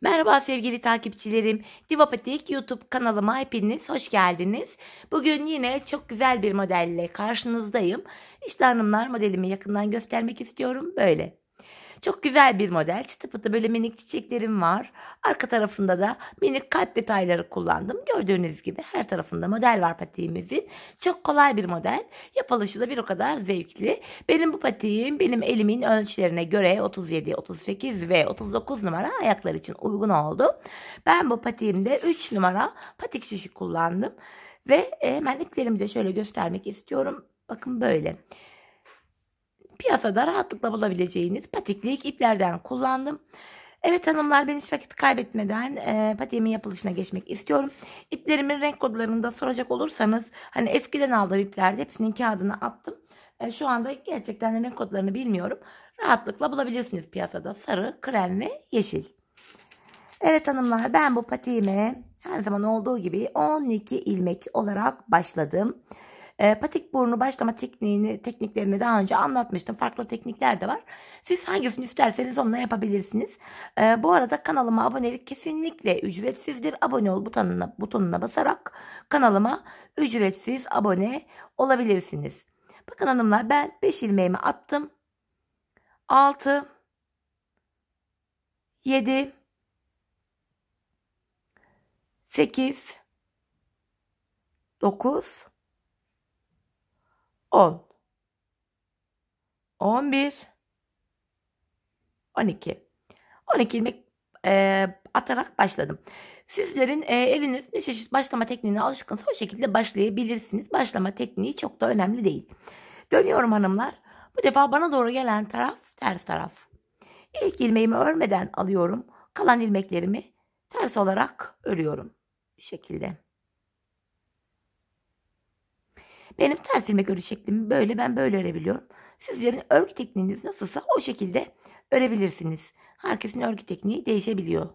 Merhaba sevgili takipçilerim. Divapatik YouTube kanalıma hepiniz hoş geldiniz. Bugün yine çok güzel bir modelle karşınızdayım. İşte hanımlar modelimi yakından göstermek istiyorum. Böyle. Çok güzel bir model. Çıtı pıtı böyle minik çiçeklerim var. Arka tarafında da minik kalp detayları kullandım. Gördüğünüz gibi her tarafında model var patiğimizin. Çok kolay bir model. Yapılışı da bir o kadar zevkli. Benim bu patiğim benim elimin ölçülerine göre 37, 38 ve 39 numara ayaklar için uygun oldu. Ben bu patiğimde 3 numara patik şişi kullandım. Ve hemen iplerimi de şöyle göstermek istiyorum. Bakın böyle. Piyasada rahatlıkla bulabileceğiniz patiklik iplerden kullandım. Evet hanımlar ben hiç vakit kaybetmeden e, patiğimin yapılışına geçmek istiyorum. İplerimin renk kodlarını da soracak olursanız hani eskiden aldığım iplerde hepsinin kağıdını attım. E, şu anda gerçekten renk kodlarını bilmiyorum. Rahatlıkla bulabilirsiniz piyasada sarı, krem ve yeşil. Evet hanımlar ben bu patiğime her zaman olduğu gibi 12 ilmek olarak başladım. E, patik burnu başlama tekniğini, tekniklerini daha önce anlatmıştım. Farklı teknikler de var. Siz hangisini isterseniz onunla yapabilirsiniz. E, bu arada kanalıma abonelik kesinlikle ücretsizdir. Abone ol butonuna, butonuna basarak kanalıma ücretsiz abone olabilirsiniz. Bakın hanımlar ben 5 ilmeğimi attım. 6 7 8 9 10 11 12 12 ilmek e, atarak başladım. Sizlerin e, eliniz ne çeşit başlama tekniğine alışkınsa o şekilde başlayabilirsiniz. Başlama tekniği çok da önemli değil. Dönüyorum hanımlar. Bu defa bana doğru gelen taraf ters taraf. İlk ilmeğimi örmeden alıyorum. Kalan ilmeklerimi ters olarak örüyorum. Bu şekilde. Benim ters ilmek örü şeklim böyle ben böyle örebiliyorum. Sizlerin örgü tekniğiniz nasılsa o şekilde örebilirsiniz. Herkesin örgü tekniği değişebiliyor.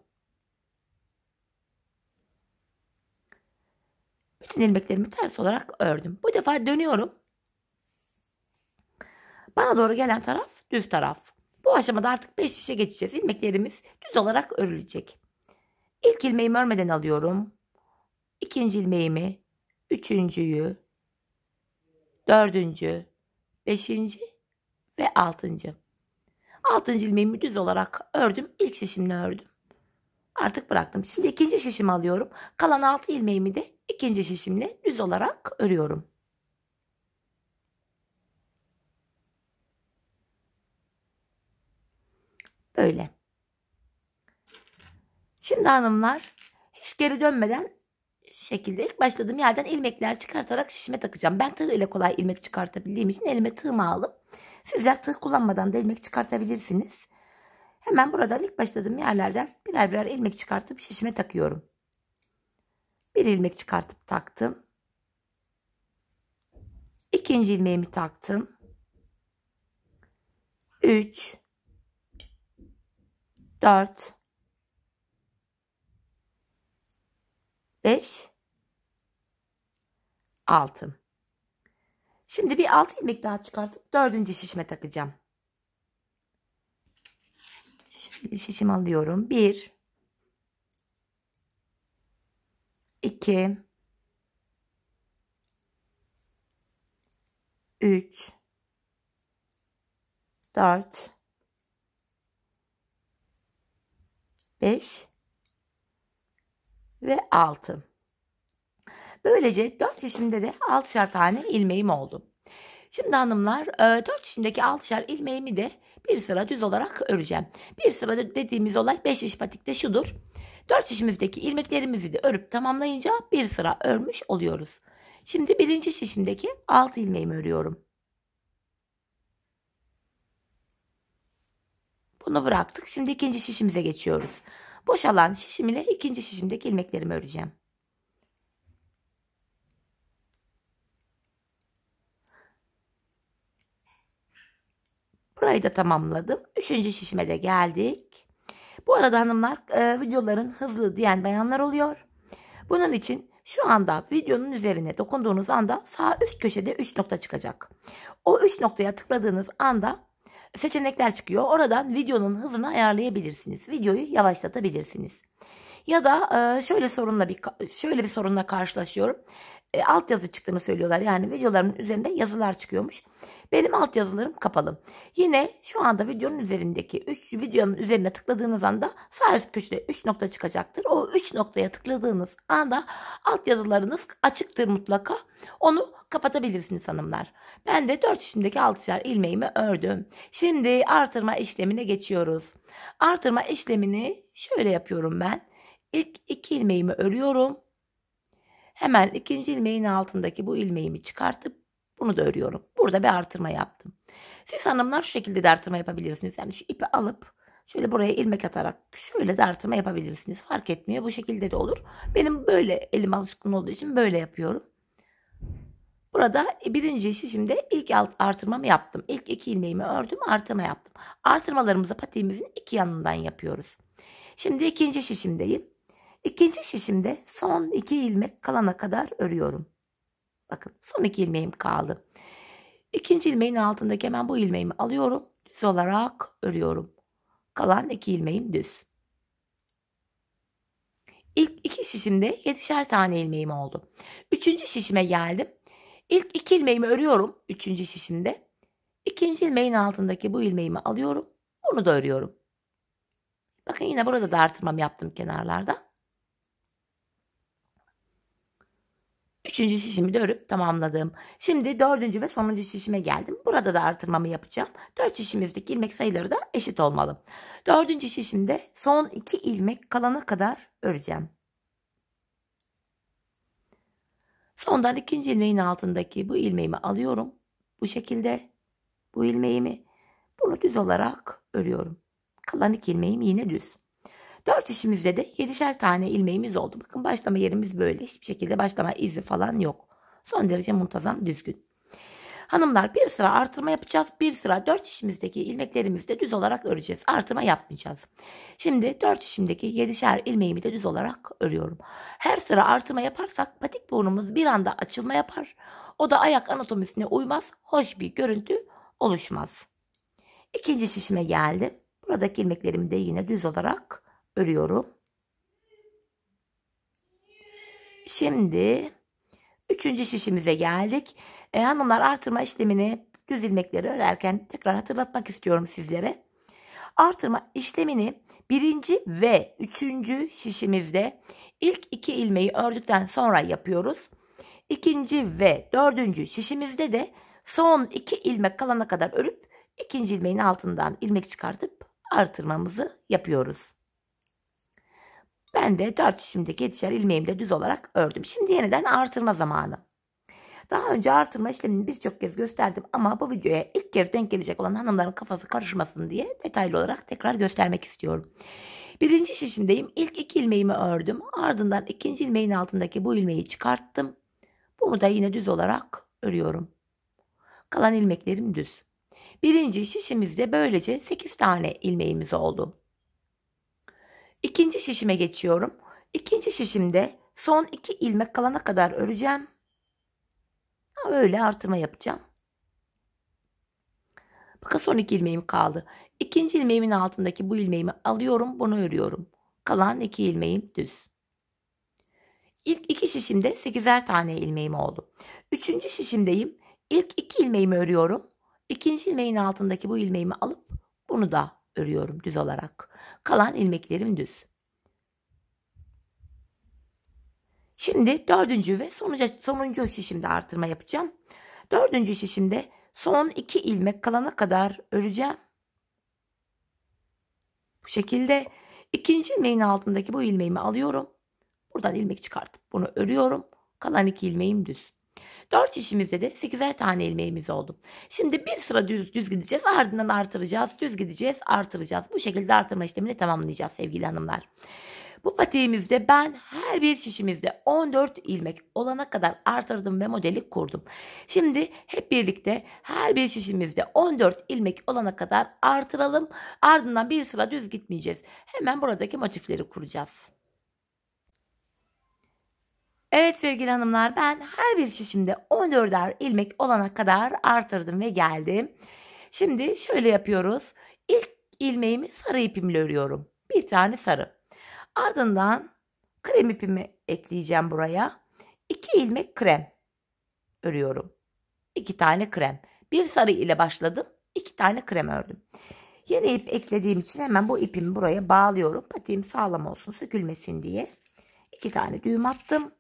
Bütün ilmeklerimi ters olarak ördüm. Bu defa dönüyorum. Bana doğru gelen taraf düz taraf. Bu aşamada artık 5 şişe geçeceğiz. İlmeklerimiz düz olarak örülecek. İlk ilmeğimi örmeden alıyorum. İkinci ilmeğimi, üçüncüyü, dördüncü, beşinci ve altıncı. Altıncı ilmeğimi düz olarak ördüm. İlk şişimle ördüm. Artık bıraktım. Şimdi ikinci şişimi alıyorum. Kalan altı ilmeğimi de ikinci şişimle düz olarak örüyorum. Böyle. Şimdi hanımlar hiç geri dönmeden şekilde ilk başladığım yerden ilmekler çıkartarak şişime takacağım. Ben tığ ile kolay ilmek çıkartabildiğim için elime tığımı aldım. Sizler tığ kullanmadan da ilmek çıkartabilirsiniz. Hemen burada ilk başladığım yerlerden birer birer ilmek çıkartıp şişime takıyorum. Bir ilmek çıkartıp taktım. İkinci ilmeğimi taktım. 3 4 5 altı. Şimdi bir altı ilmek daha çıkartıp dördüncü şişime takacağım. Şimdi şişim alıyorum. Bir, iki, üç, dört, beş ve altı. Böylece 4 yaşımda de 6'şar tane ilmeğim oldu. Şimdi hanımlar 4 e, yaşındaki 6'şar ilmeğimi de bir sıra düz olarak öreceğim. Bir sıra dediğimiz olay 5 iş patikte şudur. 4 şişimizdeki ilmeklerimizi de örüp tamamlayınca bir sıra örmüş oluyoruz. Şimdi birinci şişimdeki 6 ilmeğimi örüyorum. Bunu bıraktık. Şimdi ikinci şişimize geçiyoruz. Boşalan şişim ile ikinci şişimdeki ilmeklerimi öreceğim. Burayı da tamamladım. Üçüncü şişmede geldik. Bu arada hanımlar e, videoların hızlı diyen bayanlar oluyor. Bunun için şu anda videonun üzerine dokunduğunuz anda sağ üst köşede 3 nokta çıkacak. O 3 noktaya tıkladığınız anda seçenekler çıkıyor. Oradan videonun hızını ayarlayabilirsiniz. Videoyu yavaşlatabilirsiniz. Ya da e, şöyle sorunla bir şöyle bir sorunla karşılaşıyorum. E, altyazı çıktığını söylüyorlar. Yani videoların üzerinde yazılar çıkıyormuş. Benim alt yazılarım kapalı. Yine şu anda videonun üzerindeki 3 videonun üzerine tıkladığınız anda sağ üst köşede 3 nokta çıkacaktır. O 3 noktaya tıkladığınız anda alt yazılarınız açıktır mutlaka. Onu kapatabilirsiniz hanımlar. Ben de 4 işimdeki 6'şer ilmeğimi ördüm. Şimdi artırma işlemine geçiyoruz. Artırma işlemini şöyle yapıyorum ben. İlk 2 ilmeğimi örüyorum. Hemen ikinci ilmeğin altındaki bu ilmeğimi çıkartıp bunu da örüyorum. Burada bir artırma yaptım. Siz hanımlar şu şekilde de artırma yapabilirsiniz. Yani şu ipi alıp şöyle buraya ilmek atarak şöyle de artırma yapabilirsiniz. Fark etmiyor. Bu şekilde de olur. Benim böyle elim alışkın olduğu için böyle yapıyorum. Burada birinci işi şimdi ilk alt artırmamı yaptım. İlk iki ilmeğimi ördüm artırma yaptım. Artırmalarımızı patiğimizin iki yanından yapıyoruz. Şimdi ikinci şişimdeyim. İkinci şişimde son iki ilmek kalana kadar örüyorum. Bakın son iki ilmeğim kaldı. İkinci ilmeğin altındaki hemen bu ilmeğimi alıyorum. Düz olarak örüyorum. Kalan iki ilmeğim düz. İlk iki şişimde yetişer tane ilmeğim oldu. Üçüncü şişime geldim. İlk iki ilmeğimi örüyorum. Üçüncü şişimde. İkinci ilmeğin altındaki bu ilmeğimi alıyorum. Bunu da örüyorum. Bakın yine burada da artırmam yaptım kenarlarda. Üçüncü şişimi de örüp tamamladım. Şimdi dördüncü ve sonuncu şişime geldim. Burada da artırmamı yapacağım. Dört şişimizdeki ilmek sayıları da eşit olmalı. Dördüncü şişimde son iki ilmek kalana kadar öreceğim. Sondan ikinci ilmeğin altındaki bu ilmeğimi alıyorum. Bu şekilde bu ilmeğimi bunu düz olarak örüyorum. Kalan iki ilmeğim yine düz. 4 işimizde de 7'şer tane ilmeğimiz oldu. Bakın başlama yerimiz böyle. Hiçbir şekilde başlama izi falan yok. Son derece muntazam düzgün. Hanımlar bir sıra artırma yapacağız. Bir sıra 4 işimizdeki ilmeklerimizi de düz olarak öreceğiz. Artırma yapmayacağız. Şimdi 4 işimdeki 7'şer ilmeğimi de düz olarak örüyorum. Her sıra artırma yaparsak patik burnumuz bir anda açılma yapar. O da ayak anatomisine uymaz. Hoş bir görüntü oluşmaz. İkinci şişime geldim. Buradaki ilmeklerimi de yine düz olarak örüyorum. Şimdi üçüncü şişimize geldik. E, hanımlar artırma işlemini düz ilmekleri örerken tekrar hatırlatmak istiyorum sizlere. Artırma işlemini birinci ve üçüncü şişimizde ilk iki ilmeği ördükten sonra yapıyoruz. İkinci ve dördüncü şişimizde de son iki ilmek kalana kadar örüp ikinci ilmeğin altından ilmek çıkartıp artırmamızı yapıyoruz. Ben de 4 şimdiki yetişer ilmeğimde düz olarak ördüm. Şimdi yeniden artırma zamanı. Daha önce artırma işlemini birçok kez gösterdim ama bu videoya ilk kez denk gelecek olan hanımların kafası karışmasın diye detaylı olarak tekrar göstermek istiyorum. Birinci şişimdeyim. İlk iki ilmeğimi ördüm. Ardından ikinci ilmeğin altındaki bu ilmeği çıkarttım. Bunu da yine düz olarak örüyorum. Kalan ilmeklerim düz. Birinci şişimizde böylece 8 tane ilmeğimiz oldu. İkinci şişime geçiyorum. İkinci şişimde son iki ilmek kalana kadar öreceğim. Öyle artırma yapacağım. Bakın son iki ilmeğim kaldı. İkinci ilmeğimin altındaki bu ilmeğimi alıyorum. Bunu örüyorum. Kalan iki ilmeğim düz. İlk iki şişimde sekizer tane ilmeğim oldu. Üçüncü şişimdeyim. İlk iki ilmeğimi örüyorum. İkinci ilmeğin altındaki bu ilmeğimi alıp bunu da örüyorum düz olarak. Kalan ilmeklerim düz. Şimdi dördüncü ve sonuncu, sonuncu şişimde artırma yapacağım. Dördüncü şişimde son iki ilmek kalana kadar öreceğim. Bu şekilde ikinci ilmeğin altındaki bu ilmeğimi alıyorum. Buradan ilmek çıkartıp bunu örüyorum. Kalan iki ilmeğim düz. 4 şişimizde de 8'er tane ilmeğimiz oldu. Şimdi bir sıra düz, düz gideceğiz ardından artıracağız düz gideceğiz artıracağız. Bu şekilde artırma işlemini tamamlayacağız sevgili hanımlar. Bu patiğimizde ben her bir şişimizde 14 ilmek olana kadar artırdım ve modeli kurdum. Şimdi hep birlikte her bir şişimizde 14 ilmek olana kadar artıralım. Ardından bir sıra düz gitmeyeceğiz. Hemen buradaki motifleri kuracağız. Evet sevgili hanımlar ben her bir şişimde 14'er ilmek olana kadar artırdım ve geldim. Şimdi şöyle yapıyoruz. İlk ilmeğimi sarı ipimle örüyorum. Bir tane sarı. Ardından krem ipimi ekleyeceğim buraya. 2 ilmek krem örüyorum. 2 tane krem. Bir sarı ile başladım. 2 tane krem ördüm. Yeni ip eklediğim için hemen bu ipimi buraya bağlıyorum. Patiğim sağlam olsun sökülmesin diye. 2 tane düğüm attım.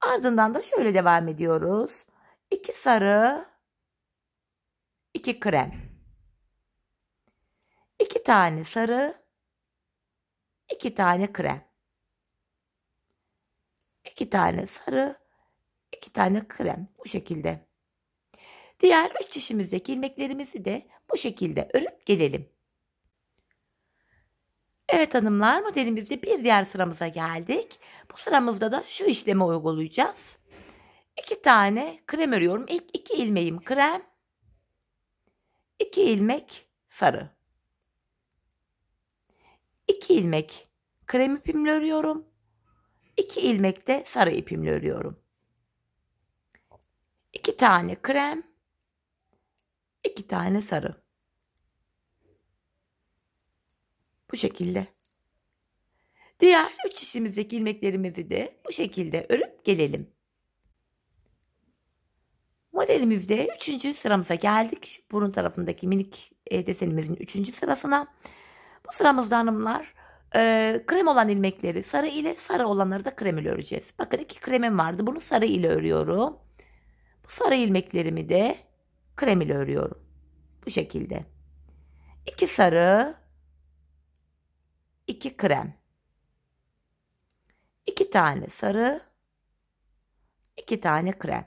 Ardından da şöyle devam ediyoruz. 2 sarı, 2 krem. 2 tane sarı, 2 tane krem. 2 tane sarı, 2 tane krem. Bu şekilde. Diğer üç çişimizdeki ilmeklerimizi de bu şekilde örüp gelelim. Evet hanımlar modelimizde bir diğer sıramıza geldik. Bu sıramızda da şu işlemi uygulayacağız. İki tane krem örüyorum. İlk iki ilmeğim krem. iki ilmek sarı. İki ilmek krem ipimle örüyorum. İki ilmek de sarı ipimle örüyorum. İki tane krem. iki tane sarı. Bu şekilde. Diğer üç şişimizdeki ilmeklerimizi de bu şekilde örüp gelelim. Modelimizde üçüncü sıramıza geldik. Burun tarafındaki minik e, desenimizin üçüncü sırasına. Bu sıramızda hanımlar e, krem olan ilmekleri sarı ile sarı olanları da krem ile öreceğiz. Bakın iki kremim vardı. Bunu sarı ile örüyorum. Bu sarı ilmeklerimi de krem ile örüyorum. Bu şekilde. İki sarı, 2 krem. 2 tane sarı, 2 tane krem.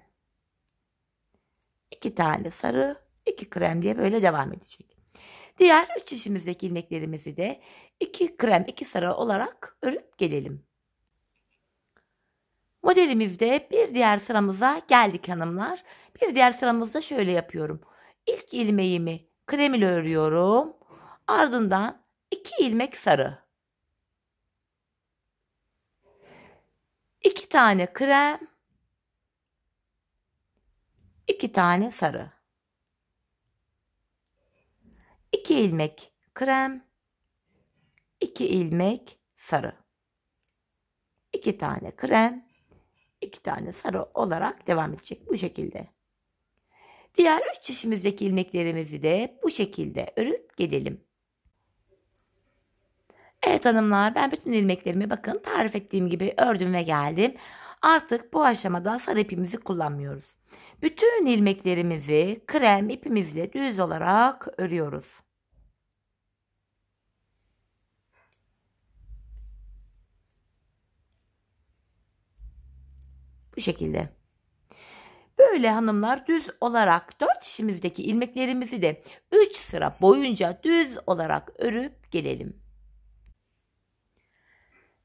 2 tane sarı, 2 krem diye böyle devam edecek. Diğer üç çeşimizdeki ilmeklerimizi de 2 krem, 2 sarı olarak örüp gelelim. Modelimizde bir diğer sıramıza geldik hanımlar. Bir diğer sıramızda şöyle yapıyorum. İlk ilmeğimi krem ile örüyorum. Ardından 2 ilmek sarı. 2 tane krem, 2 tane sarı. 2 ilmek krem, 2 ilmek sarı. 2 tane krem, 2 tane sarı olarak devam edecek bu şekilde. Diğer üç çeşimizdeki ilmeklerimizi de bu şekilde örüp gelelim. Evet hanımlar ben bütün ilmeklerimi bakın tarif ettiğim gibi ördüm ve geldim. Artık bu aşamada sarı ipimizi kullanmıyoruz. Bütün ilmeklerimizi krem ipimizle düz olarak örüyoruz. Bu şekilde. Böyle hanımlar düz olarak 4 şişimizdeki ilmeklerimizi de 3 sıra boyunca düz olarak örüp gelelim.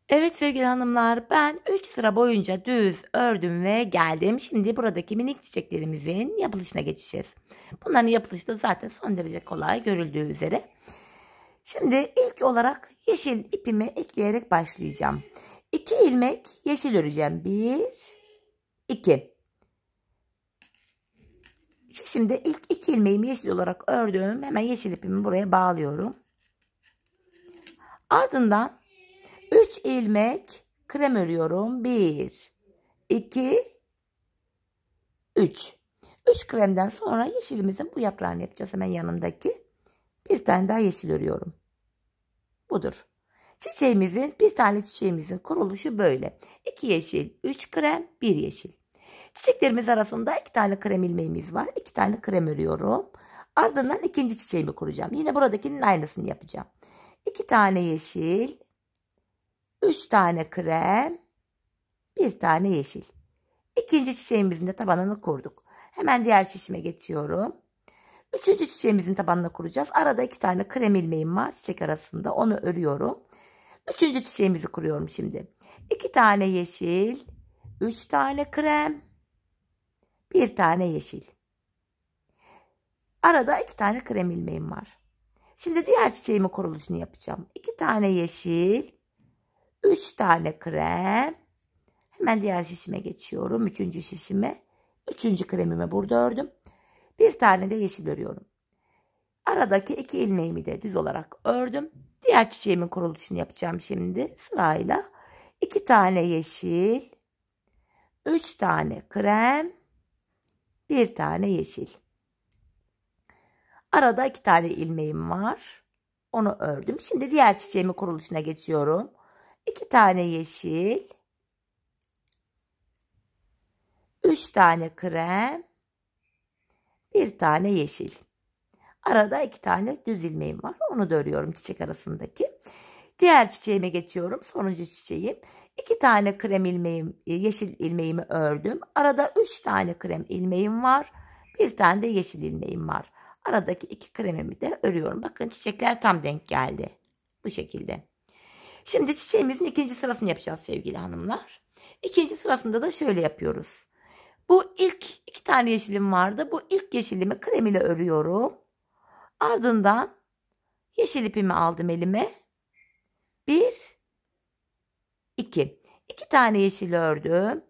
Evet sevgili hanımlar ben 3 sıra boyunca düz ördüm ve geldim. Şimdi buradaki minik çiçeklerimizin yapılışına geçeceğiz. Bunların yapılışı da zaten son derece kolay görüldüğü üzere. Şimdi ilk olarak yeşil ipimi ekleyerek başlayacağım. 2 ilmek yeşil öreceğim. 1 2 Şimdi ilk 2 ilmeğimi yeşil olarak ördüm. Hemen yeşil ipimi buraya bağlıyorum. Ardından 3 ilmek krem örüyorum. 1, 2, 3. 3 kremden sonra yeşilimizin bu yaprağını yapacağız. Hemen yanındaki bir tane daha yeşil örüyorum. Budur. Çiçeğimizin bir tane çiçeğimizin kuruluşu böyle. 2 yeşil, 3 krem, 1 yeşil. Çiçeklerimiz arasında 2 tane krem ilmeğimiz var. 2 tane krem örüyorum. Ardından ikinci çiçeğimi kuracağım. Yine buradakinin aynısını yapacağım. 2 tane yeşil, 3 tane krem, 1 tane yeşil. İkinci çiçeğimizin de tabanını kurduk. Hemen diğer çiçeğime geçiyorum. Üçüncü çiçeğimizin tabanını kuracağız. Arada iki tane krem ilmeğim var çiçek arasında. Onu örüyorum. Üçüncü çiçeğimizi kuruyorum şimdi. İki tane yeşil, üç tane krem, bir tane yeşil. Arada iki tane krem ilmeğim var. Şimdi diğer çiçeğimi kuruluşunu yapacağım. İki tane yeşil, 3 tane krem. Hemen diğer şişime geçiyorum. Üçüncü şişime. Üçüncü kremimi burada ördüm. Bir tane de yeşil örüyorum. Aradaki iki ilmeğimi de düz olarak ördüm. Diğer çiçeğimin kuruluşunu yapacağım şimdi sırayla. İki tane yeşil, üç tane krem, bir tane yeşil. Arada iki tane ilmeğim var. Onu ördüm. Şimdi diğer çiçeğimin kuruluşuna geçiyorum. 2 tane yeşil, 3 tane krem, 1 tane yeşil. Arada 2 tane düz ilmeğim var. Onu da örüyorum çiçek arasındaki. Diğer çiçeğime geçiyorum. Sonuncu çiçeğim. 2 tane krem ilmeğim, yeşil ilmeğimi ördüm. Arada 3 tane krem ilmeğim var. Bir tane de yeşil ilmeğim var. Aradaki iki kremimi de örüyorum. Bakın çiçekler tam denk geldi. Bu şekilde. Şimdi çiçeğimizin ikinci sırasını yapacağız sevgili hanımlar. İkinci sırasında da şöyle yapıyoruz. Bu ilk iki tane yeşilim vardı. Bu ilk yeşilimi krem ile örüyorum. Ardından yeşil ipimi aldım elime. Bir, iki. İki tane yeşil ördüm.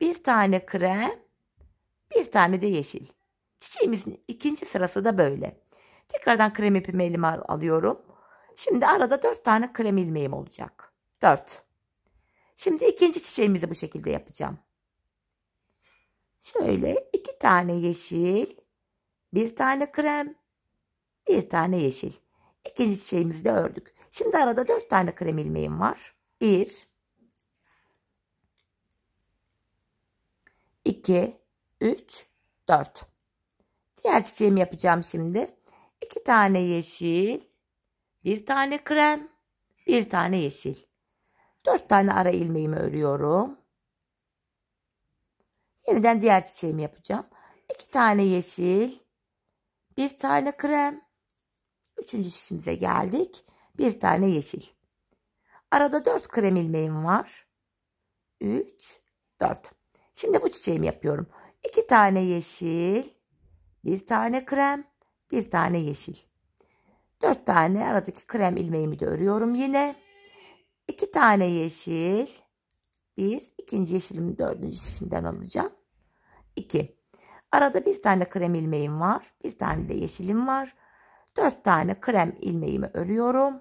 Bir tane krem, bir tane de yeşil. Çiçeğimizin ikinci sırası da böyle. Tekrardan krem ipimi elime alıyorum. Şimdi arada 4 tane krem ilmeğim olacak. 4. Şimdi ikinci çiçeğimizi bu şekilde yapacağım. Şöyle iki tane yeşil, bir tane krem, bir tane yeşil. İkinci çiçeğimizi de ördük. Şimdi arada dört tane krem ilmeğim var. Bir, iki, üç, dört. Diğer çiçeğimi yapacağım şimdi. İki tane yeşil, bir tane krem, bir tane yeşil. Dört tane ara ilmeğimi örüyorum. Yeniden diğer çiçeğimi yapacağım. İki tane yeşil, bir tane krem. Üçüncü şişimize geldik. Bir tane yeşil. Arada dört krem ilmeğim var. Üç, dört. Şimdi bu çiçeğimi yapıyorum. İki tane yeşil, bir tane krem, bir tane yeşil. 4 tane aradaki krem ilmeğimi de örüyorum yine. 2 tane yeşil. 1. ikinci yeşilimi dördüncü şişimden alacağım. 2. Arada bir tane krem ilmeğim var. Bir tane de yeşilim var. 4 tane krem ilmeğimi örüyorum.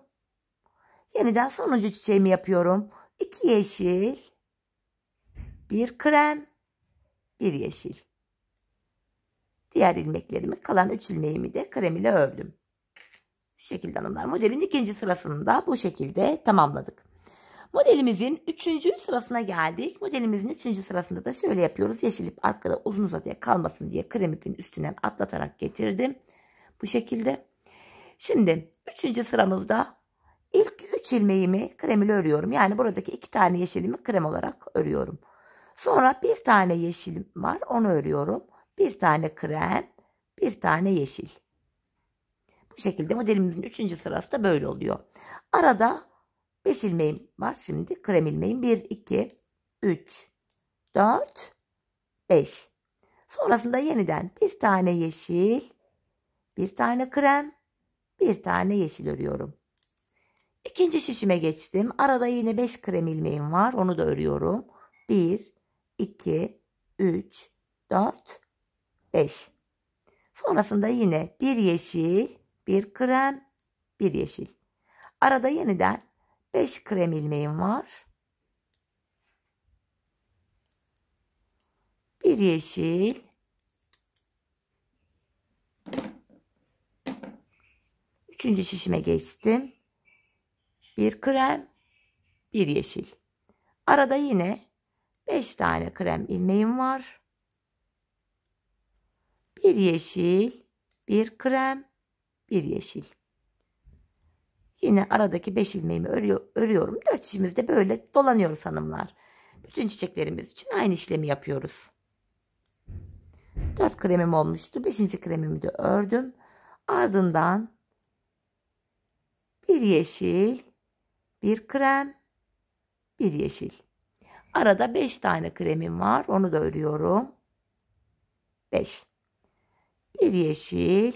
Yeniden sonuncu çiçeğimi yapıyorum. 2 yeşil. 1 krem. 1 yeşil. Diğer ilmeklerimi kalan 3 ilmeğimi de krem ile ördüm. Şu şekilde hanımlar. Modelin ikinci sırasını da bu şekilde tamamladık. Modelimizin üçüncü sırasına geldik. Modelimizin üçüncü sırasında da şöyle yapıyoruz. yeşilip arkada uzun uzadıya kalmasın diye krem ipin üstünden atlatarak getirdim. Bu şekilde. Şimdi üçüncü sıramızda ilk üç ilmeğimi krem örüyorum. Yani buradaki iki tane yeşilimi krem olarak örüyorum. Sonra bir tane yeşilim var onu örüyorum. Bir tane krem, bir tane yeşil. Bu şekilde modelimizin 3. sırası da böyle oluyor. Arada 5 ilmeğim var şimdi. Krem ilmeğim 1, 2, 3, 4, 5. Sonrasında yeniden bir tane yeşil, bir tane krem, bir tane yeşil örüyorum. İkinci şişime geçtim. Arada yine 5 krem ilmeğim var. Onu da örüyorum. 1, 2, 3, 4, 5. Sonrasında yine bir yeşil, bir krem, bir yeşil. Arada yeniden 5 krem ilmeğim var. Bir yeşil. Üçüncü şişime geçtim. Bir krem, bir yeşil. Arada yine 5 tane krem ilmeğim var. Bir yeşil, bir krem, bir yeşil. Yine aradaki beş ilmeğimi örüyorum. Dört de böyle dolanıyoruz hanımlar. Bütün çiçeklerimiz için aynı işlemi yapıyoruz. Dört kremim olmuştu. Beşinci kremimi de ördüm. Ardından bir yeşil, bir krem, bir yeşil. Arada beş tane kremim var. Onu da örüyorum. Beş. Bir yeşil,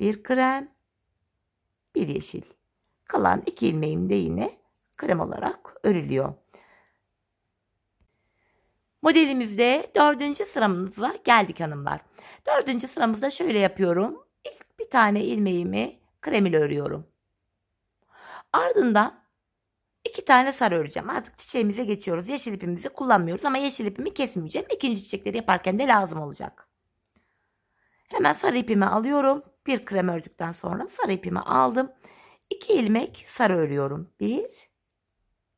bir krem, bir yeşil. Kalan iki ilmeğim de yine krem olarak örülüyor. Modelimizde dördüncü sıramıza geldik hanımlar. Dördüncü sıramızda şöyle yapıyorum. İlk bir tane ilmeğimi krem ile örüyorum. Ardından iki tane sarı öreceğim. Artık çiçeğimize geçiyoruz. Yeşil ipimizi kullanmıyoruz ama yeşil ipimi kesmeyeceğim. İkinci çiçekleri yaparken de lazım olacak. Hemen sarı ipimi alıyorum. Bir krem ördükten sonra sarı ipimi aldım. 2 ilmek sarı örüyorum. 1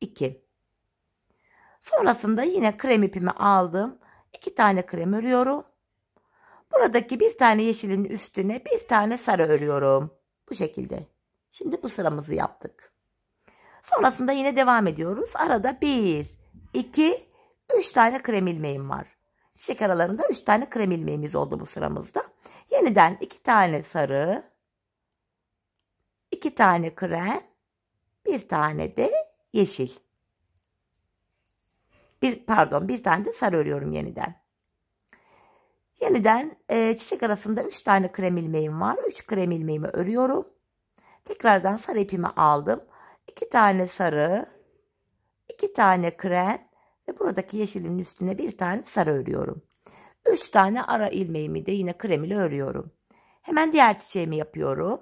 2 Sonrasında yine krem ipimi aldım. 2 tane krem örüyorum. Buradaki bir tane yeşilin üstüne bir tane sarı örüyorum. Bu şekilde. Şimdi bu sıramızı yaptık. Sonrasında yine devam ediyoruz. Arada 1 2 3 tane krem ilmeğim var. Şeker aralarında 3 tane krem ilmeğimiz oldu bu sıramızda. Yeniden iki tane sarı, iki tane krem, bir tane de yeşil. Bir pardon, bir tane de sarı örüyorum yeniden. Yeniden e, çiçek arasında üç tane krem ilmeğim var. üç krem ilmeğimi örüyorum. Tekrardan sarı ipimi aldım. 2 tane sarı, iki tane krem ve buradaki yeşilin üstüne bir tane sarı örüyorum. 3 tane ara ilmeğimi de yine krem ile örüyorum. Hemen diğer çiçeğimi yapıyorum.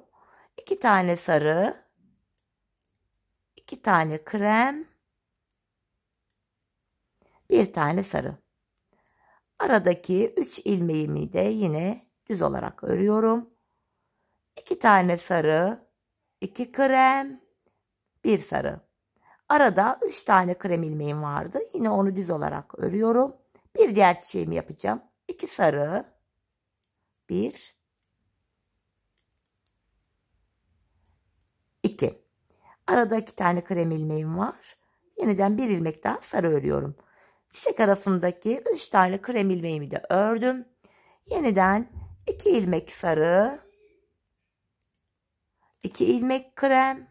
2 tane sarı, 2 tane krem, 1 tane sarı. Aradaki 3 ilmeğimi de yine düz olarak örüyorum. 2 tane sarı, 2 krem, 1 sarı. Arada 3 tane krem ilmeğim vardı. Yine onu düz olarak örüyorum. Bir diğer çiçeğimi yapacağım. 2 sarı, bir, iki. Arada 2 tane krem ilmeğim var. Yeniden bir ilmek daha sarı örüyorum. Çiçek arasındaki üç tane krem ilmeğimi de ördüm. Yeniden iki ilmek sarı, iki ilmek krem,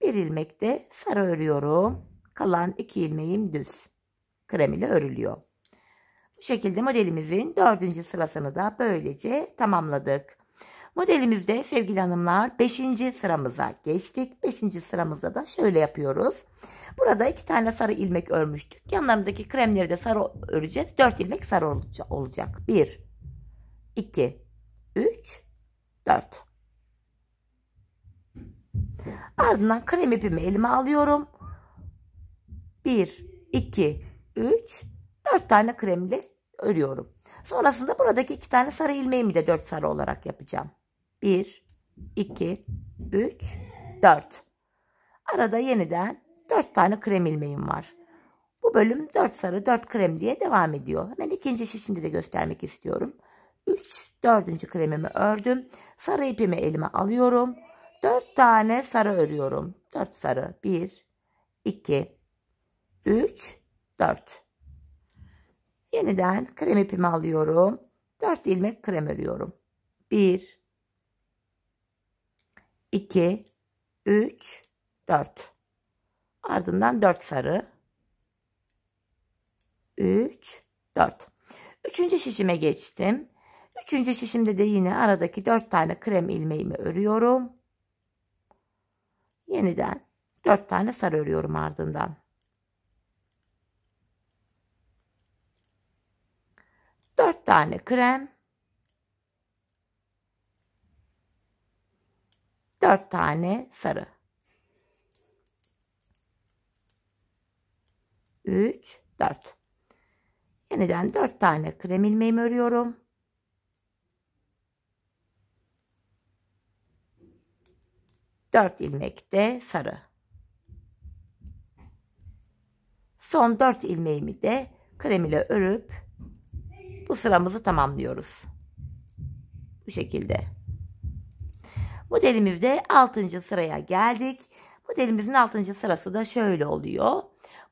bir ilmek de sarı örüyorum. Kalan iki ilmeğim düz. Krem ile örülüyor. Bu şekilde modelimizin dördüncü sırasını da böylece tamamladık. Modelimizde sevgili hanımlar 5. sıramıza geçtik. 5. sıramızda da şöyle yapıyoruz. Burada iki tane sarı ilmek örmüştük. Yanlarındaki kremleri de sarı öreceğiz. 4 ilmek sarı olacak. 1, 2, 3, 4. Ardından krem ipimi elime alıyorum. 1, 2, 3, 4 tane kremli örüyorum. Sonrasında buradaki iki tane sarı ilmeğimi de dört sarı olarak yapacağım. Bir, iki, üç, dört. Arada yeniden dört tane krem ilmeğim var. Bu bölüm dört sarı dört krem diye devam ediyor. Hemen ikinci işi şimdi de göstermek istiyorum. Üç, dördüncü kremimi ördüm. Sarı ipimi elime alıyorum. Dört tane sarı örüyorum. Dört sarı. 1 2 3 dört. Yeniden krem ipimi alıyorum. 4 ilmek krem örüyorum. 1 2 3 4 Ardından 4 sarı 3 4 Üçüncü şişime geçtim. Üçüncü şişimde de yine aradaki 4 tane krem ilmeğimi örüyorum. Yeniden 4 tane sarı örüyorum ardından. tane krem, 4 tane sarı. 3, 4. Yeniden 4 tane krem ilmeğimi örüyorum. Dört ilmek de sarı. Son dört ilmeğimi de krem ile örüp bu sıramızı tamamlıyoruz. Bu şekilde. Modelimizde 6. sıraya geldik. Modelimizin 6. sırası da şöyle oluyor.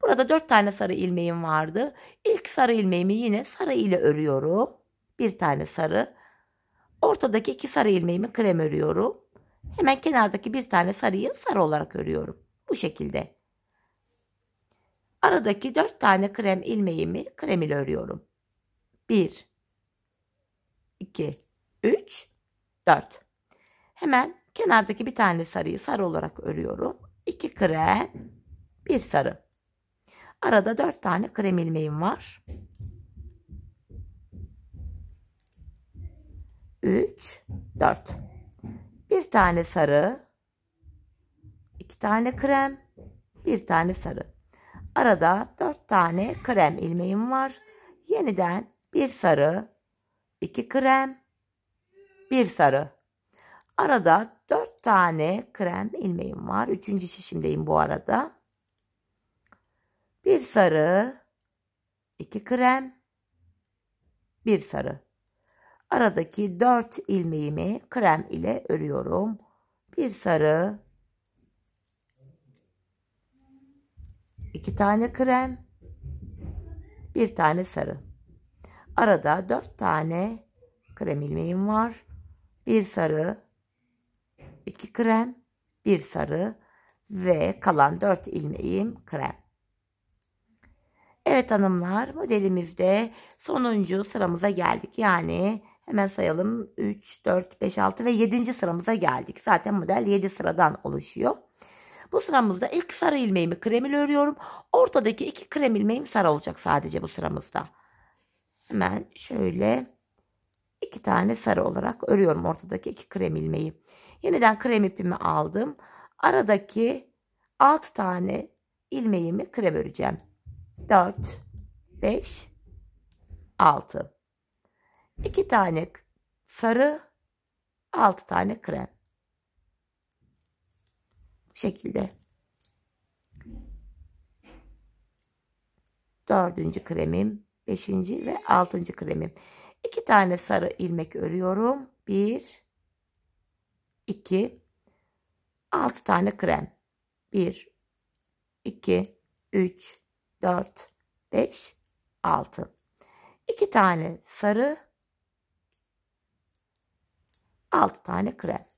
Burada 4 tane sarı ilmeğim vardı. İlk sarı ilmeğimi yine sarı ile örüyorum. Bir tane sarı. Ortadaki iki sarı ilmeğimi krem örüyorum. Hemen kenardaki bir tane sarıyı sarı olarak örüyorum. Bu şekilde. Aradaki 4 tane krem ilmeğimi krem ile örüyorum. 1, 2, 3, 4. Hemen kenardaki bir tane sarıyı sarı olarak örüyorum. 2 krem, 1 sarı. Arada 4 tane krem ilmeğim var. 3, 4. Bir tane sarı, iki tane krem, bir tane sarı. Arada 4 tane krem ilmeğim var. Yeniden bir sarı, iki krem, bir sarı. Arada dört tane krem ilmeğim var. Üçüncü şişimdeyim bu arada. Bir sarı, iki krem, bir sarı. Aradaki dört ilmeğimi krem ile örüyorum. Bir sarı, iki tane krem, bir tane sarı. Arada dört tane krem ilmeğim var. Bir sarı, iki krem, bir sarı ve kalan dört ilmeğim krem. Evet hanımlar modelimizde sonuncu sıramıza geldik. Yani hemen sayalım 3, 4, 5, 6 ve 7. sıramıza geldik. Zaten model 7 sıradan oluşuyor. Bu sıramızda ilk sarı ilmeğimi kremil örüyorum. Ortadaki iki krem ilmeğim sarı olacak sadece bu sıramızda. Hemen şöyle iki tane sarı olarak örüyorum ortadaki iki krem ilmeği. Yeniden krem ipimi aldım. Aradaki 6 tane ilmeğimi krem öreceğim. 4, 5, 6. 2 tane sarı, 6 tane krem. Bu şekilde. Dördüncü kremim 5. ve 6. kremim. 2 tane sarı ilmek örüyorum. 1 2 6 tane krem. 1 2 3 4 5 6 2 tane sarı 6 tane krem.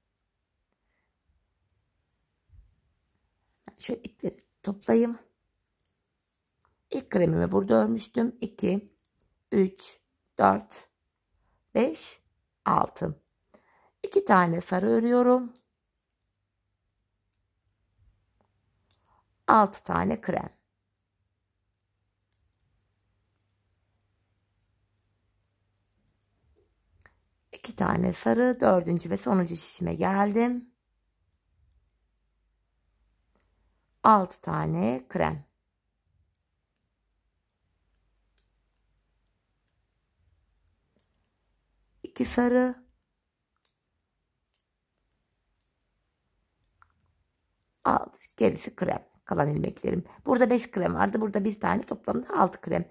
Şöyle ipleri toplayayım. İlk kremimi burada örmüştüm. 2, 3, 4, 5, 6. 2 tane sarı örüyorum. 6 tane krem. İki tane sarı dördüncü ve sonuncu şişime geldim. Altı tane krem. 2 sarı. Aldı. Gerisi krem. Kalan ilmeklerim. Burada 5 krem vardı. Burada bir tane. Toplamda 6 krem.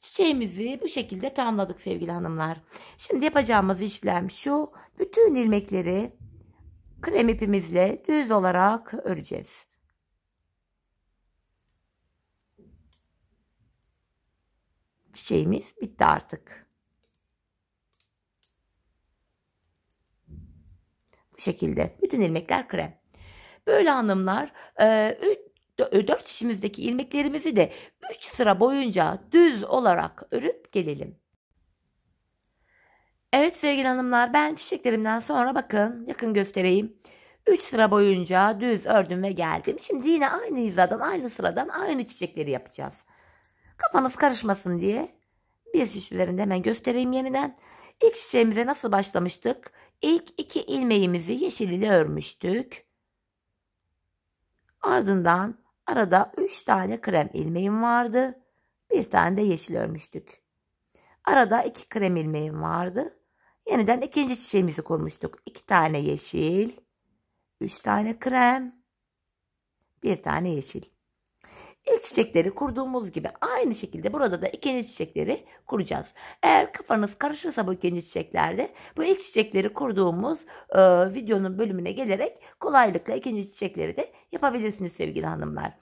Çiçeğimizi bu şekilde tamamladık sevgili hanımlar. Şimdi yapacağımız işlem şu. Bütün ilmekleri krem ipimizle düz olarak öreceğiz. Çiçeğimiz bitti artık. şekilde. Bütün ilmekler krem. Böyle hanımlar e, dört şişimizdeki ilmeklerimizi de 3 sıra boyunca düz olarak örüp gelelim. Evet sevgili hanımlar ben çiçeklerimden sonra bakın yakın göstereyim. 3 sıra boyunca düz ördüm ve geldim. Şimdi yine aynı hizadan aynı sıradan aynı çiçekleri yapacağız. Kafanız karışmasın diye bir şiş üzerinde hemen göstereyim yeniden. İlk çiçeğimize nasıl başlamıştık? İlk iki ilmeğimizi yeşil ile örmüştük. Ardından arada 3 tane krem ilmeğim vardı. Bir tane de yeşil örmüştük. Arada 2 krem ilmeğim vardı. Yeniden ikinci çiçeğimizi kurmuştuk. 2 tane yeşil, 3 tane krem, 1 tane yeşil. İlk çiçekleri kurduğumuz gibi aynı şekilde burada da ikinci çiçekleri kuracağız. Eğer kafanız karışırsa bu ikinci çiçeklerde bu ilk çiçekleri kurduğumuz e, videonun bölümüne gelerek kolaylıkla ikinci çiçekleri de yapabilirsiniz sevgili hanımlar.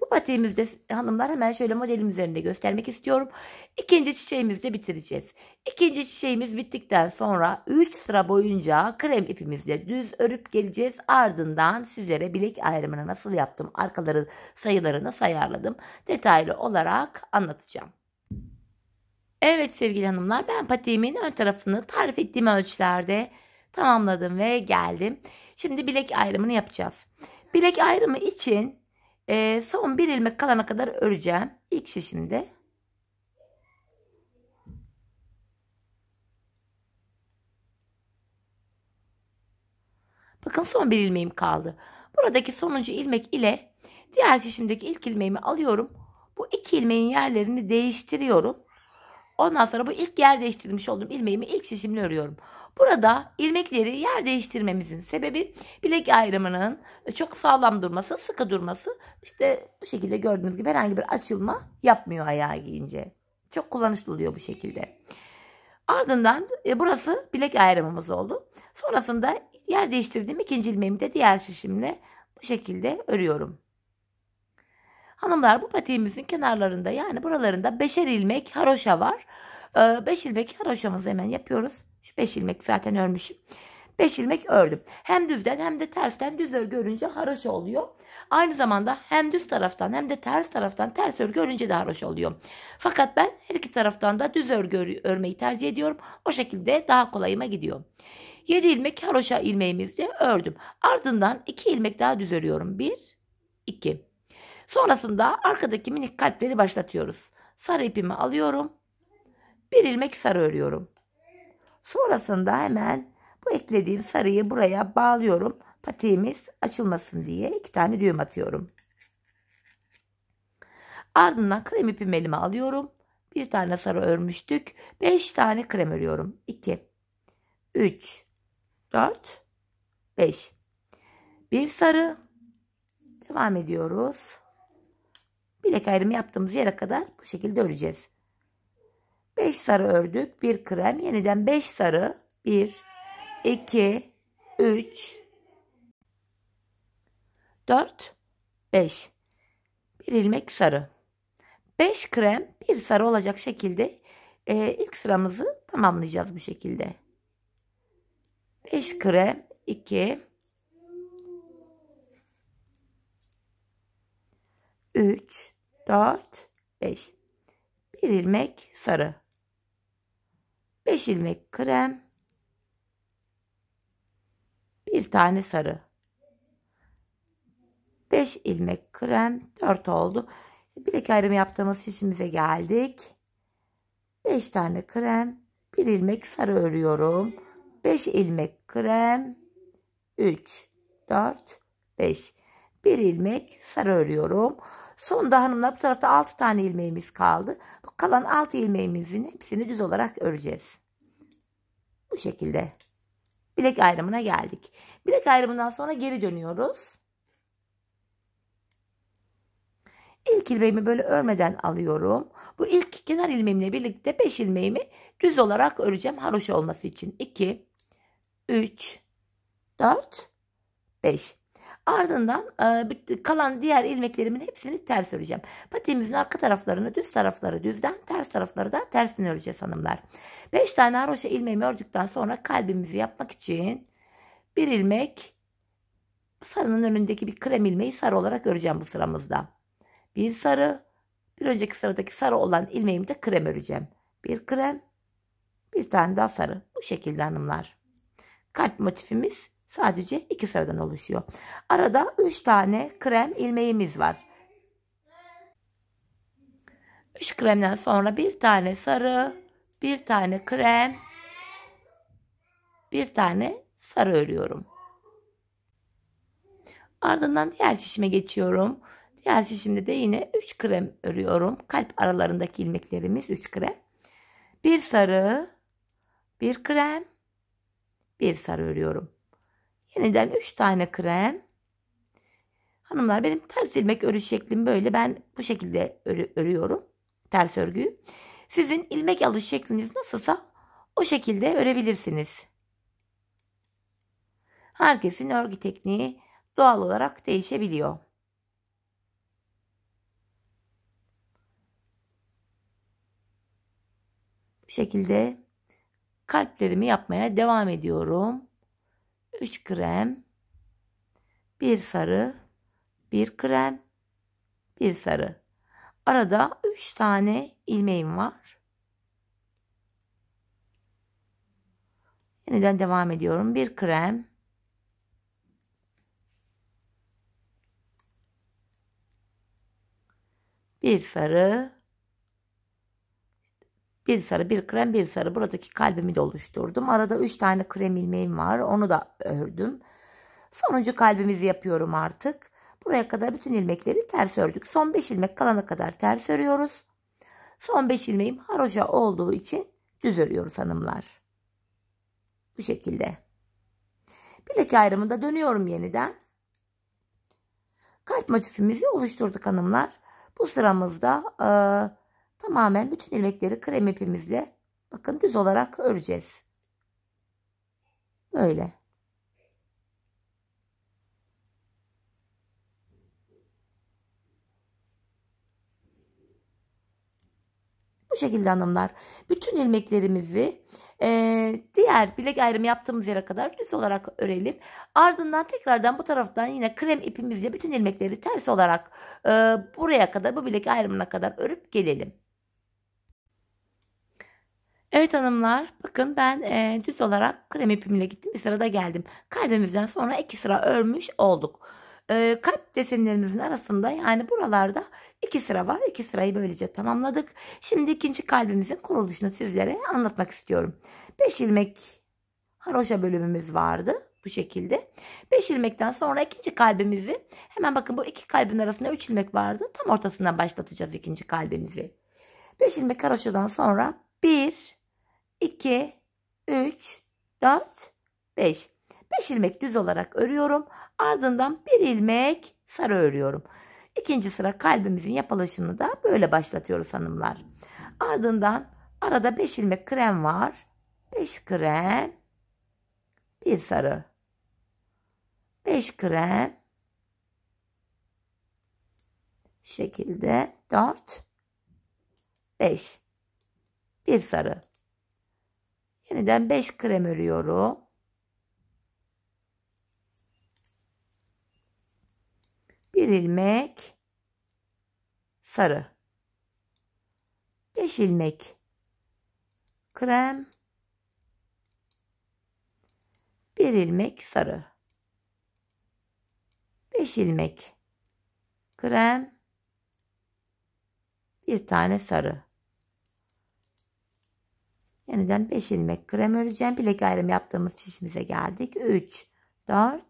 Bu patiğimizde hanımlar hemen şöyle modelim üzerinde göstermek istiyorum. İkinci çiçeğimizde bitireceğiz. İkinci çiçeğimiz bittikten sonra 3 sıra boyunca krem ipimizle düz örüp geleceğiz. Ardından sizlere bilek ayrımını nasıl yaptım, arkaları sayılarını nasıl ayarladım detaylı olarak anlatacağım. Evet sevgili hanımlar ben patiğimin ön tarafını tarif ettiğim ölçülerde tamamladım ve geldim. Şimdi bilek ayrımını yapacağız. Bilek ayrımı için e, son bir ilmek kalana kadar öreceğim. ilk şişimde. Bakın son bir ilmeğim kaldı. Buradaki sonuncu ilmek ile diğer şişimdeki ilk ilmeğimi alıyorum. Bu iki ilmeğin yerlerini değiştiriyorum. Ondan sonra bu ilk yer değiştirmiş olduğum ilmeğimi ilk şişimle örüyorum. Burada ilmekleri yer değiştirmemizin sebebi bilek ayrımının çok sağlam durması, sıkı durması. İşte bu şekilde gördüğünüz gibi herhangi bir açılma yapmıyor ayağı giyince. Çok kullanışlı oluyor bu şekilde. Ardından e, burası bilek ayrımımız oldu. Sonrasında yer değiştirdiğim ikinci ilmeğimi de diğer şişimle bu şekilde örüyorum. Hanımlar bu patiğimizin kenarlarında yani buralarında beşer ilmek haroşa var. 5 ee, ilmek haroşamızı hemen yapıyoruz. Şu 5 ilmek zaten örmüşüm. 5 ilmek ördüm. Hem düzden hem de tersten düz örgü görünce haroşa oluyor. Aynı zamanda hem düz taraftan hem de ters taraftan ters örgü görünce de haroşa oluyor. Fakat ben her iki taraftan da düz örgü örmeyi tercih ediyorum. O şekilde daha kolayıma gidiyor. 7 ilmek haroşa ilmeğimizde ördüm. Ardından 2 ilmek daha düz örüyorum. 1 2 Sonrasında arkadaki minik kalpleri başlatıyoruz. Sarı ipimi alıyorum. Bir ilmek sarı örüyorum. Sonrasında hemen bu eklediğim sarıyı buraya bağlıyorum. Patiğimiz açılmasın diye iki tane düğüm atıyorum. Ardından krem ipimi elime alıyorum. Bir tane sarı örmüştük. Beş tane krem örüyorum. İki, üç, dört, beş. Bir sarı. Devam ediyoruz. Bilek ayrımı yaptığımız yere kadar bu şekilde öreceğiz. 5 sarı ördük. 1 krem. Yeniden 5 sarı. 1, 2, 3, 4, 5. Bir ilmek sarı. 5 krem, 1 sarı olacak şekilde e, ilk sıramızı tamamlayacağız bu şekilde. 5 krem, 2, 3, 4, 5. Bir ilmek sarı. 5 ilmek krem. Bir tane sarı. 5 ilmek krem 4 oldu. Bilek ayrımı yaptığımız şişimize geldik. 5 tane krem, 1 ilmek sarı örüyorum. 5 ilmek krem, 3, 4, 5. 1 ilmek sarı örüyorum. Sonunda hanımlar bu tarafta 6 tane ilmeğimiz kaldı. Bu kalan 6 ilmeğimizin hepsini düz olarak öreceğiz. Bu şekilde bilek ayrımına geldik. Bilek ayrımından sonra geri dönüyoruz. İlk ilmeğimi böyle örmeden alıyorum. Bu ilk kenar ilmeğimle birlikte 5 ilmeğimi düz olarak öreceğim haroş olması için. 2, 3, 4, 5. Ardından e, kalan diğer ilmeklerimin hepsini ters öreceğim. Patiğimizin arka taraflarını düz tarafları düzden ters tarafları da tersini öreceğiz hanımlar. 5 tane haroşa ilmeğimi ördükten sonra kalbimizi yapmak için bir ilmek sarının önündeki bir krem ilmeği sarı olarak öreceğim bu sıramızda. Bir sarı bir önceki sıradaki sarı olan ilmeğimi de krem öreceğim. Bir krem bir tane daha sarı. Bu şekilde hanımlar. Kalp motifimiz Sadece iki sıradan oluşuyor. Arada üç tane krem ilmeğimiz var. Üç kremden sonra bir tane sarı, bir tane krem, bir tane sarı örüyorum. Ardından diğer şişime geçiyorum. Diğer şişimde de yine 3 krem örüyorum. Kalp aralarındaki ilmeklerimiz 3 krem. Bir sarı, bir krem, bir sarı örüyorum. Yeniden 3 tane krem. Hanımlar benim ters ilmek örü şeklim böyle. Ben bu şekilde örü, örüyorum. Ters örgüyü. Sizin ilmek alış şekliniz nasılsa o şekilde örebilirsiniz. Herkesin örgü tekniği doğal olarak değişebiliyor. Bu şekilde kalplerimi yapmaya devam ediyorum. 3 krem, 1 sarı, 1 krem, 1 sarı. Arada 3 tane ilmeğim var. Yeniden devam ediyorum. 1 krem, bir sarı bir sarı bir krem bir sarı buradaki kalbimi de oluşturdum. Arada 3 tane krem ilmeğim var onu da ördüm. Sonuncu kalbimizi yapıyorum artık. Buraya kadar bütün ilmekleri ters ördük. Son 5 ilmek kalana kadar ters örüyoruz. Son 5 ilmeğim haroşa olduğu için düz örüyoruz hanımlar. Bu şekilde. Bilek ayrımında dönüyorum yeniden. Kalp motifimizi oluşturduk hanımlar. Bu sıramızda e, tamamen bütün ilmekleri krem ipimizle bakın düz olarak öreceğiz. Böyle. Bu şekilde hanımlar bütün ilmeklerimizi e, diğer bilek ayrımı yaptığımız yere kadar düz olarak örelim. Ardından tekrardan bu taraftan yine krem ipimizle bütün ilmekleri ters olarak e, buraya kadar bu bilek ayrımına kadar örüp gelelim. Evet hanımlar bakın ben e, düz olarak krem ipimle gittim bir sırada geldim. Kalbimizden sonra iki sıra örmüş olduk. E, kalp desenlerimizin arasında yani buralarda iki sıra var. İki sırayı böylece tamamladık. Şimdi ikinci kalbimizin kuruluşunu sizlere anlatmak istiyorum. beş ilmek haroşa bölümümüz vardı bu şekilde. beş ilmekten sonra ikinci kalbimizi hemen bakın bu iki kalbin arasında üç ilmek vardı. Tam ortasından başlatacağız ikinci kalbimizi. beş ilmek haroşadan sonra bir 2, 3, 4, 5. 5 ilmek düz olarak örüyorum. Ardından bir ilmek sarı örüyorum. İkinci sıra kalbimizin yapılışını da böyle başlatıyoruz hanımlar. Ardından arada 5 ilmek krem var. 5 krem, bir sarı. 5 krem şekilde 4 5 bir sarı Yeniden 5 krem örüyorum. Bir ilmek sarı. 5 ilmek krem. Bir ilmek sarı. 5 ilmek krem. Bir tane sarı. Yeniden 5 ilmek krem öreceğim. Bilek ayrım yaptığımız şişimize geldik. 3, 4,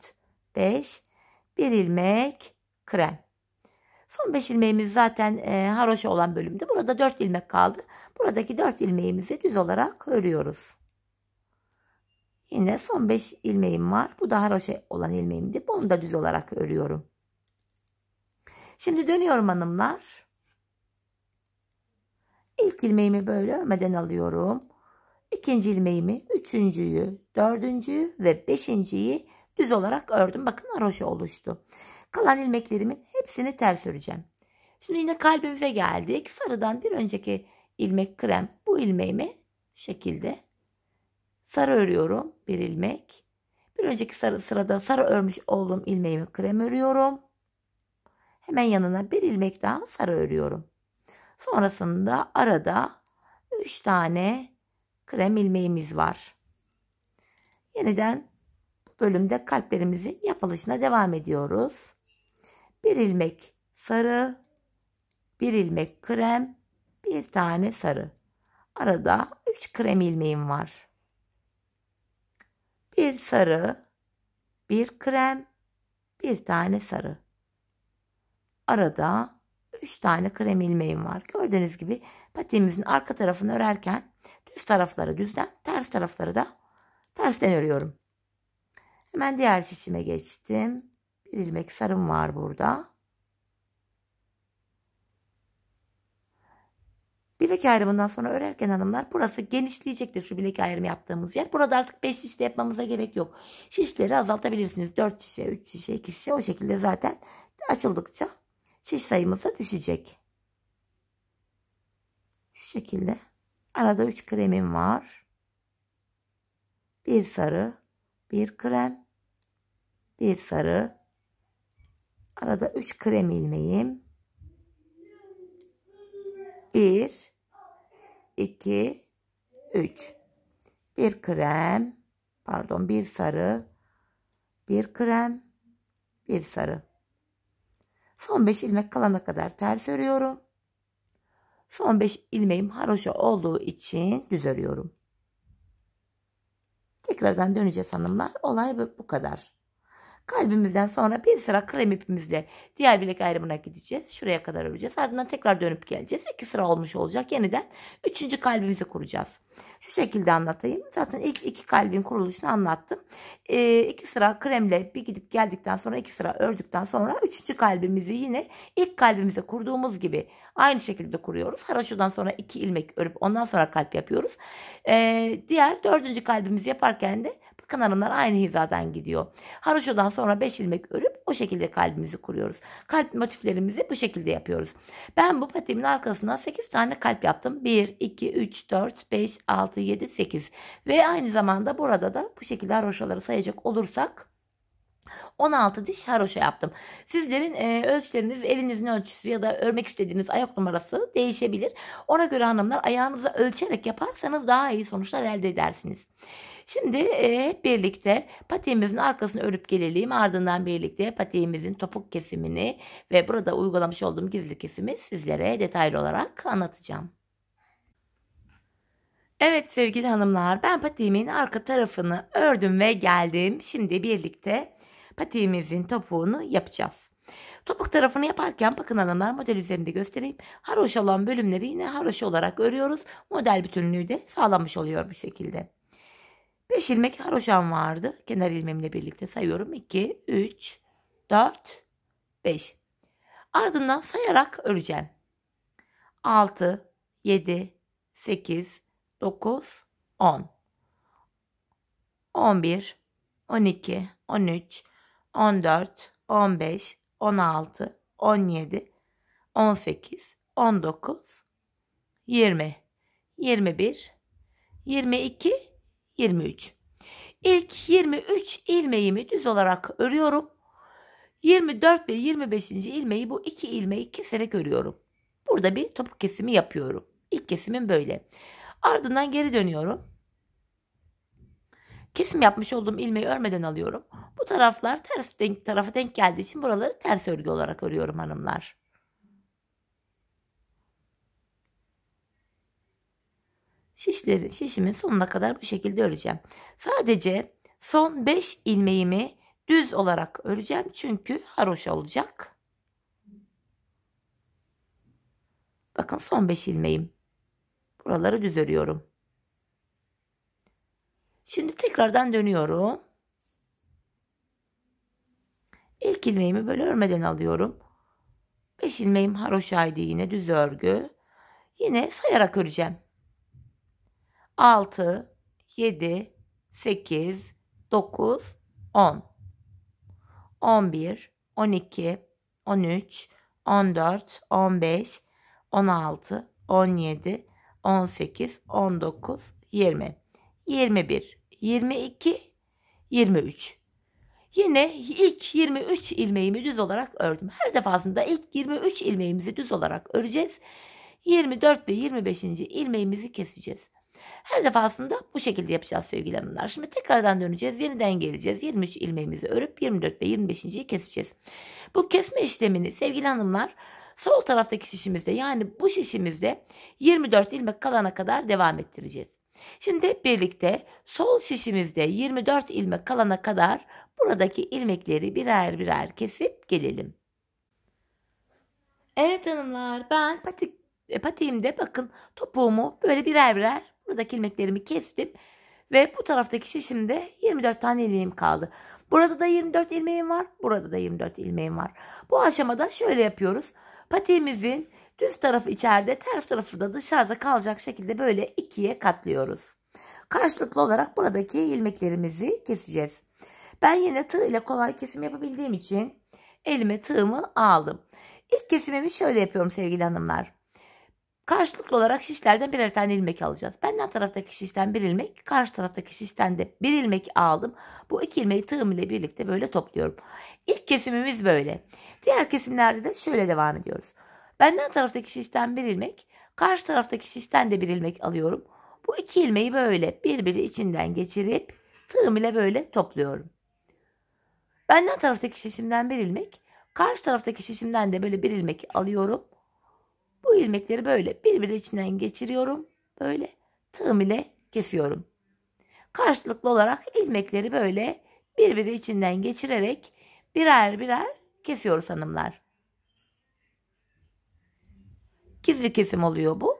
5, 1 ilmek krem. Son 5 ilmeğimiz zaten e, haroşa olan bölümde. Burada 4 ilmek kaldı. Buradaki 4 ilmeğimizi düz olarak örüyoruz. Yine son 5 ilmeğim var. Bu da haroşa olan ilmeğimdi. Bunu da düz olarak örüyorum. Şimdi dönüyorum hanımlar. İlk ilmeğimi böyle örmeden alıyorum. İkinci ilmeğimi, üçüncüyü, dördüncüyü ve beşinciyi düz olarak ördüm. Bakın haroşa oluştu. Kalan ilmeklerimin hepsini ters öreceğim. Şimdi yine kalbimize geldik. Sarıdan bir önceki ilmek krem. Bu ilmeğimi şekilde sarı örüyorum. Bir ilmek. Bir önceki sarı, sırada sarı örmüş olduğum ilmeğimi krem örüyorum. Hemen yanına bir ilmek daha sarı örüyorum. Sonrasında arada 3 tane krem ilmeğimiz var. Yeniden bu bölümde kalplerimizin yapılışına devam ediyoruz. Bir ilmek sarı, bir ilmek krem, bir tane sarı. Arada 3 krem ilmeğim var. Bir sarı, bir krem, bir tane sarı. Arada 3 tane krem ilmeğim var. Gördüğünüz gibi patiğimizin arka tarafını örerken Düz tarafları düzden, ters tarafları da tersten örüyorum. Hemen diğer şişime geçtim. Bir ilmek sarım var burada. Bilek ayrımından sonra örerken hanımlar burası genişleyecektir şu bilek ayrımı yaptığımız yer. Burada artık 5 şiş yapmamıza gerek yok. Şişleri azaltabilirsiniz. 4 şişe, 3 şişe, 2 şişe o şekilde zaten açıldıkça şiş sayımız da düşecek. Şu şekilde. Arada 3 kremim var. Bir sarı, bir krem, bir sarı. Arada 3 krem ilmeğim. 1 2 3 Bir krem, pardon, bir sarı, bir krem, bir sarı. Son 5 ilmek kalana kadar ters örüyorum. Son 5 ilmeğim haroşa olduğu için düz örüyorum. Tekrardan döneceğiz hanımlar. Olay bu kadar. Kalbimizden sonra bir sıra krem ipimizle diğer bilek ayrımına gideceğiz. Şuraya kadar öreceğiz. Ardından tekrar dönüp geleceğiz. İki sıra olmuş olacak. Yeniden üçüncü kalbimizi kuracağız. Şu şekilde anlatayım. Zaten ilk iki kalbin kuruluşunu anlattım. Ee, iki sıra kremle bir gidip geldikten sonra iki sıra ördükten sonra üçüncü kalbimizi yine ilk kalbimize kurduğumuz gibi aynı şekilde kuruyoruz. Haroşudan sonra iki ilmek örüp ondan sonra kalp yapıyoruz. Ee, diğer dördüncü kalbimizi yaparken de Kanarımlar aynı hizadan gidiyor. Haroşodan sonra 5 ilmek örüp o şekilde kalbimizi kuruyoruz. Kalp motiflerimizi bu şekilde yapıyoruz. Ben bu patiğimin arkasından 8 tane kalp yaptım. 1, 2, 3, 4, 5, 6, 7, 8. Ve aynı zamanda burada da bu şekilde haroşaları sayacak olursak 16 diş haroşa yaptım. Sizlerin e, ölçüleriniz, elinizin ölçüsü ya da örmek istediğiniz ayak numarası değişebilir. Ona göre hanımlar ayağınıza ölçerek yaparsanız daha iyi sonuçlar elde edersiniz. Şimdi hep birlikte patiğimizin arkasını örüp gelelim. Ardından birlikte patiğimizin topuk kesimini ve burada uygulamış olduğum gizli kesimi sizlere detaylı olarak anlatacağım. Evet sevgili hanımlar ben patiğimin arka tarafını ördüm ve geldim. Şimdi birlikte patiğimizin topuğunu yapacağız. Topuk tarafını yaparken bakın hanımlar model üzerinde göstereyim. Haroş olan bölümleri yine haroş olarak örüyoruz. Model bütünlüğü de sağlanmış oluyor bu şekilde. 5 ilmek haroşam vardı. Kenar ilmeğimle birlikte sayıyorum. 2, 3, 4, 5. Ardından sayarak öreceğim. 6, 7, 8, 9, 10. 11, 12, 13, 14, 15, 16, 17, 18, 19, 20, 21, 22, 23. İlk 23 ilmeğimi düz olarak örüyorum. 24 ve 25. ilmeği bu iki ilmeği keserek örüyorum. Burada bir topuk kesimi yapıyorum. İlk kesimim böyle. Ardından geri dönüyorum. Kesim yapmış olduğum ilmeği örmeden alıyorum. Bu taraflar ters denk, tarafa denk geldiği için buraları ters örgü olarak örüyorum hanımlar. şişleri, şişimin sonuna kadar bu şekilde öreceğim. Sadece son 5 ilmeğimi düz olarak öreceğim. Çünkü haroş olacak. Bakın son 5 ilmeğim. Buraları düz örüyorum. Şimdi tekrardan dönüyorum. İlk ilmeğimi böyle örmeden alıyorum. 5 ilmeğim haroşaydı yine düz örgü. Yine sayarak öreceğim. 6, 7, 8, 9, 10. 11, 12, 13, 14, 15, 16, 17, 18, 19, 20, 21, 22, 23. Yine ilk 23 ilmeğimi düz olarak ördüm. Her defasında ilk 23 ilmeğimizi düz olarak öreceğiz. 24 ve 25. ilmeğimizi keseceğiz. Her defasında bu şekilde yapacağız sevgili hanımlar. Şimdi tekrardan döneceğiz. Yeniden geleceğiz. 23 ilmeğimizi örüp 24 ve 25.yi keseceğiz. Bu kesme işlemini sevgili hanımlar sol taraftaki şişimizde yani bu şişimizde 24 ilmek kalana kadar devam ettireceğiz. Şimdi hep birlikte sol şişimizde 24 ilmek kalana kadar buradaki ilmekleri birer birer kesip gelelim. Evet hanımlar ben patik, e, patiğimde bakın topuğumu böyle birer birer Buradaki ilmeklerimi kestim. Ve bu taraftaki şişimde 24 tane ilmeğim kaldı. Burada da 24 ilmeğim var. Burada da 24 ilmeğim var. Bu aşamada şöyle yapıyoruz. Patiğimizin düz tarafı içeride, ters tarafı da dışarıda kalacak şekilde böyle ikiye katlıyoruz. Karşılıklı olarak buradaki ilmeklerimizi keseceğiz. Ben yine tığ ile kolay kesim yapabildiğim için elime tığımı aldım. İlk kesimimi şöyle yapıyorum sevgili hanımlar. Karşılıklı olarak şişlerden birer tane ilmek alacağız. Benden taraftaki şişten bir ilmek, karşı taraftaki şişten de bir ilmek aldım. Bu iki ilmeği tığım ile birlikte böyle topluyorum. İlk kesimimiz böyle. Diğer kesimlerde de şöyle devam ediyoruz. Benden taraftaki şişten bir ilmek, karşı taraftaki şişten de bir ilmek alıyorum. Bu iki ilmeği böyle birbiri içinden geçirip tığım ile böyle topluyorum. Benden taraftaki şişimden bir ilmek, karşı taraftaki şişimden de böyle bir ilmek alıyorum. Bu ilmekleri böyle birbiri içinden geçiriyorum. Böyle tığım ile kesiyorum. Karşılıklı olarak ilmekleri böyle birbiri içinden geçirerek birer birer kesiyoruz hanımlar. Gizli kesim oluyor bu.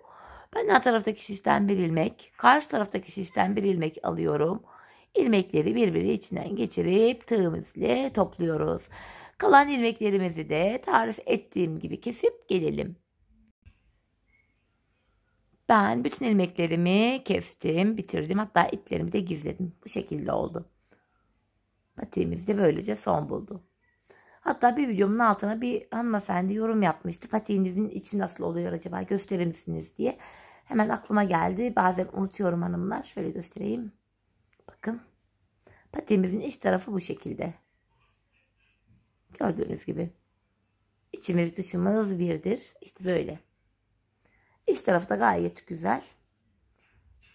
Ben yan taraftaki şişten bir ilmek, karşı taraftaki şişten bir ilmek alıyorum. İlmekleri birbiri içinden geçirip tığımız ile topluyoruz. Kalan ilmeklerimizi de tarif ettiğim gibi kesip gelelim. Ben bütün ilmeklerimi kestim, bitirdim. Hatta iplerimi de gizledim. Bu şekilde oldu. Patiğimiz de böylece son buldu. Hatta bir videomun altına bir hanımefendi yorum yapmıştı. Patiğinizin içi nasıl oluyor acaba gösterir misiniz diye. Hemen aklıma geldi. Bazen unutuyorum hanımlar. Şöyle göstereyim. Bakın. Patiğimizin iç tarafı bu şekilde. Gördüğünüz gibi. İçimiz dışımız birdir. İşte böyle. İç tarafı da gayet güzel.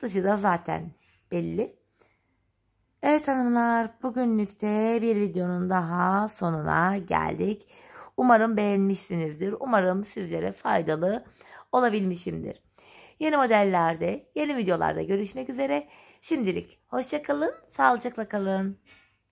Dışı da zaten belli. Evet hanımlar bugünlükte bir videonun daha sonuna geldik. Umarım beğenmişsinizdir. Umarım sizlere faydalı olabilmişimdir. Yeni modellerde, yeni videolarda görüşmek üzere. Şimdilik hoşçakalın, sağlıcakla kalın.